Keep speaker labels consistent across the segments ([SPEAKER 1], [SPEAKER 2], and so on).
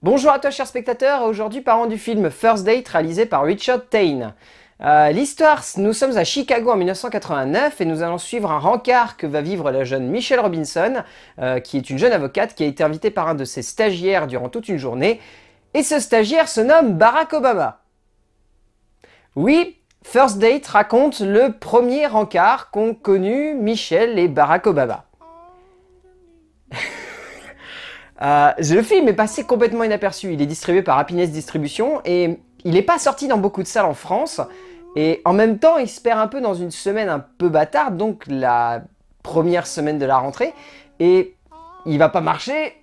[SPEAKER 1] Bonjour à toi chers spectateurs, aujourd'hui parlons du film First Date réalisé par Richard Tain. Euh, l'histoire, nous sommes à Chicago en 1989 et nous allons suivre un rencard que va vivre la jeune Michelle Robinson, euh, qui est une jeune avocate qui a été invitée par un de ses stagiaires durant toute une journée, et ce stagiaire se nomme Barack Obama. Oui, First Date raconte le premier rencard qu'ont connu Michelle et Barack Obama. le euh, film est passé complètement inaperçu. Il est distribué par Happiness Distribution et il n'est pas sorti dans beaucoup de salles en France. Et en même temps, il se perd un peu dans une semaine un peu bâtarde, donc la première semaine de la rentrée. Et il va pas marcher,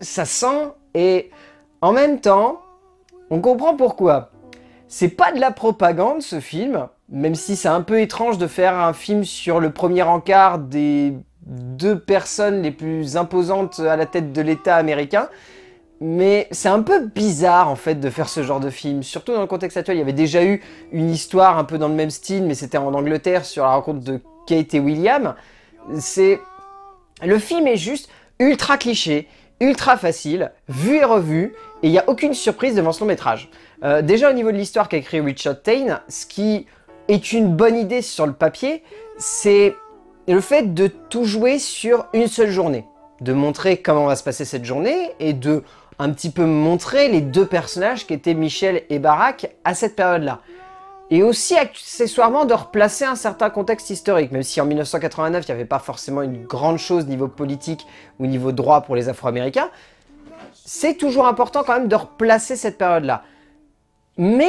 [SPEAKER 1] ça sent. Et en même temps, on comprend pourquoi. C'est pas de la propagande ce film, même si c'est un peu étrange de faire un film sur le premier encart des deux personnes les plus imposantes à la tête de l'État américain. Mais c'est un peu bizarre en fait de faire ce genre de film, surtout dans le contexte actuel. Il y avait déjà eu une histoire un peu dans le même style, mais c'était en Angleterre sur la rencontre de Kate et William. C'est... Le film est juste ultra cliché, ultra facile, vu et revu, et il n'y a aucune surprise devant ce long métrage. Euh, déjà au niveau de l'histoire qu'a écrit Richard Tain, ce qui est une bonne idée sur le papier, c'est et le fait de tout jouer sur une seule journée, de montrer comment va se passer cette journée et de un petit peu montrer les deux personnages qui étaient Michel et Barack à cette période-là. Et aussi accessoirement de replacer un certain contexte historique, même si en 1989 il n'y avait pas forcément une grande chose niveau politique ou niveau droit pour les Afro-Américains, c'est toujours important quand même de replacer cette période-là. Mais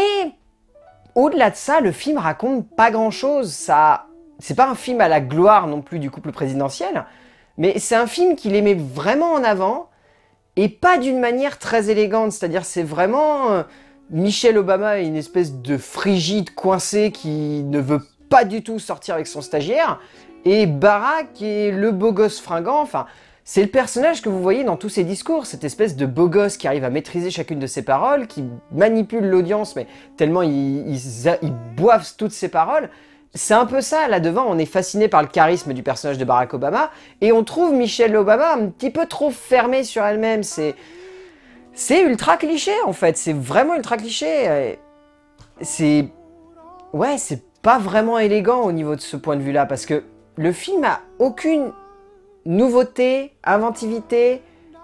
[SPEAKER 1] au-delà de ça, le film raconte pas grand-chose, ça c'est pas un film à la gloire non plus du couple présidentiel, mais c'est un film qu'il les met vraiment en avant et pas d'une manière très élégante. C'est-à-dire, c'est vraiment Michel euh, Michelle Obama est une espèce de frigide coincé qui ne veut pas du tout sortir avec son stagiaire, et Barack est le beau gosse fringant. Enfin, c'est le personnage que vous voyez dans tous ses discours, cette espèce de beau gosse qui arrive à maîtriser chacune de ses paroles, qui manipule l'audience, mais tellement il boivent toutes ses paroles. C'est un peu ça, là devant, on est fasciné par le charisme du personnage de Barack Obama, et on trouve Michelle Obama un petit peu trop fermée sur elle-même, c'est... ultra cliché en fait, c'est vraiment ultra cliché. C'est... Ouais, c'est pas vraiment élégant au niveau de ce point de vue-là, parce que le film a aucune nouveauté, inventivité,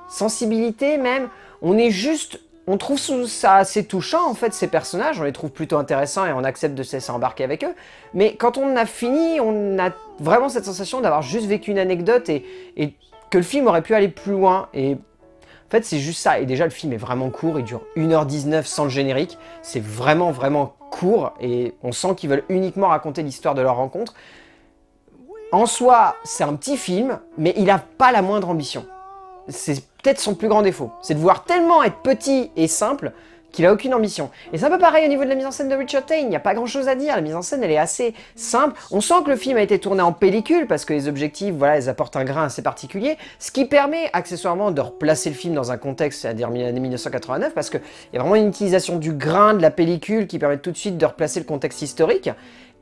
[SPEAKER 1] sensibilité même, on est juste on trouve ça assez touchant en fait ces personnages, on les trouve plutôt intéressants et on accepte de se laisser embarquer avec eux, mais quand on a fini, on a vraiment cette sensation d'avoir juste vécu une anecdote et, que le film aurait pu aller plus loin, et en fait c'est juste ça, et déjà le film est vraiment court, il dure 1h19 sans le générique, c'est vraiment vraiment court, et on sent qu'ils veulent uniquement raconter l'histoire de leur rencontre. En soi, c'est un petit film, mais il n'a pas la moindre ambition c'est peut-être son plus grand défaut. C'est de vouloir tellement être petit et simple qu'il a aucune ambition. Et c'est un peu pareil au niveau de la mise en scène de Richard Tain, il n'y a pas grand chose à dire, la mise en scène elle est assez simple, on sent que le film a été tourné en pellicule parce que les objectifs, voilà, ils apportent un grain assez particulier, ce qui permet accessoirement de replacer le film dans un contexte, c'est-à-dire 1989, parce qu'il y a vraiment une utilisation du grain, de la pellicule qui permet tout de suite de replacer le contexte historique,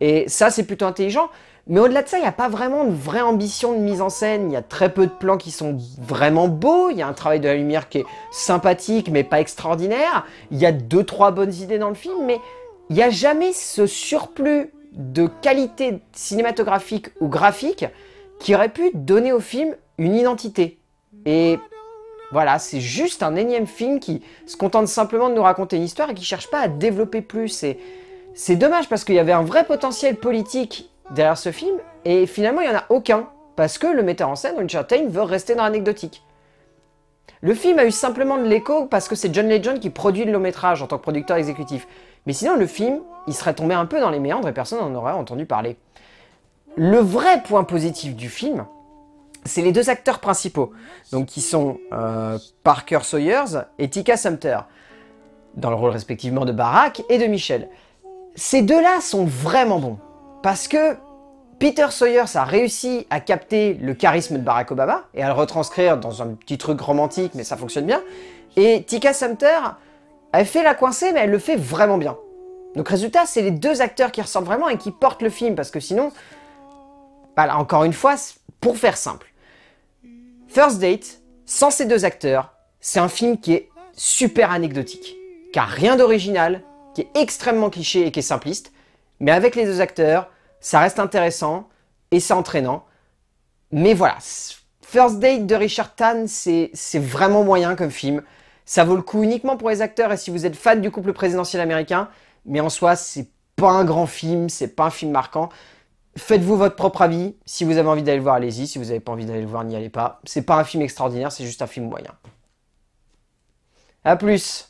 [SPEAKER 1] et ça c'est plutôt intelligent. Mais au-delà de ça, il n'y a pas vraiment de vraie ambition de mise en scène. Il y a très peu de plans qui sont vraiment beaux. Il y a un travail de la lumière qui est sympathique, mais pas extraordinaire. Il y a deux, trois bonnes idées dans le film, mais il n'y a jamais ce surplus de qualité cinématographique ou graphique qui aurait pu donner au film une identité. Et voilà, c'est juste un énième film qui se contente simplement de nous raconter une histoire et qui ne cherche pas à développer plus. C'est dommage parce qu'il y avait un vrai potentiel politique derrière ce film, et finalement il n'y en a aucun, parce que le metteur en scène, Richard Tain, veut rester dans l'anecdotique. Le film a eu simplement de l'écho parce que c'est John Legend qui produit le long métrage en tant que producteur exécutif. Mais sinon, le film, il serait tombé un peu dans les méandres et personne n'en aurait entendu parler. Le vrai point positif du film, c'est les deux acteurs principaux, donc qui sont euh, Parker Sawyers et Tika Sumter, dans le rôle respectivement de Barack et de Michel. Ces deux-là sont vraiment bons, parce que Peter Sawyers a réussi à capter le charisme de Barack Obama et à le retranscrire dans un petit truc romantique, mais ça fonctionne bien. Et Tika Sumter, elle fait la coincée, mais elle le fait vraiment bien. Donc résultat, c'est les deux acteurs qui ressortent vraiment et qui portent le film, parce que sinon, voilà, encore une fois, pour faire simple. First Date, sans ces deux acteurs, c'est un film qui est super anecdotique, qui a rien d'original, qui est extrêmement cliché et qui est simpliste, mais avec les deux acteurs, ça reste intéressant et c'est entraînant. Mais voilà, First Date de Richard Tan, c'est vraiment moyen comme film. Ça vaut le coup uniquement pour les acteurs et si vous êtes fan du couple présidentiel américain, mais en soi, c'est pas un grand film, c'est pas un film marquant. Faites-vous votre propre avis. Si vous avez envie d'aller le voir, allez-y. Si vous n'avez pas envie d'aller le voir, n'y allez pas. C'est pas un film extraordinaire, c'est juste un film moyen. A plus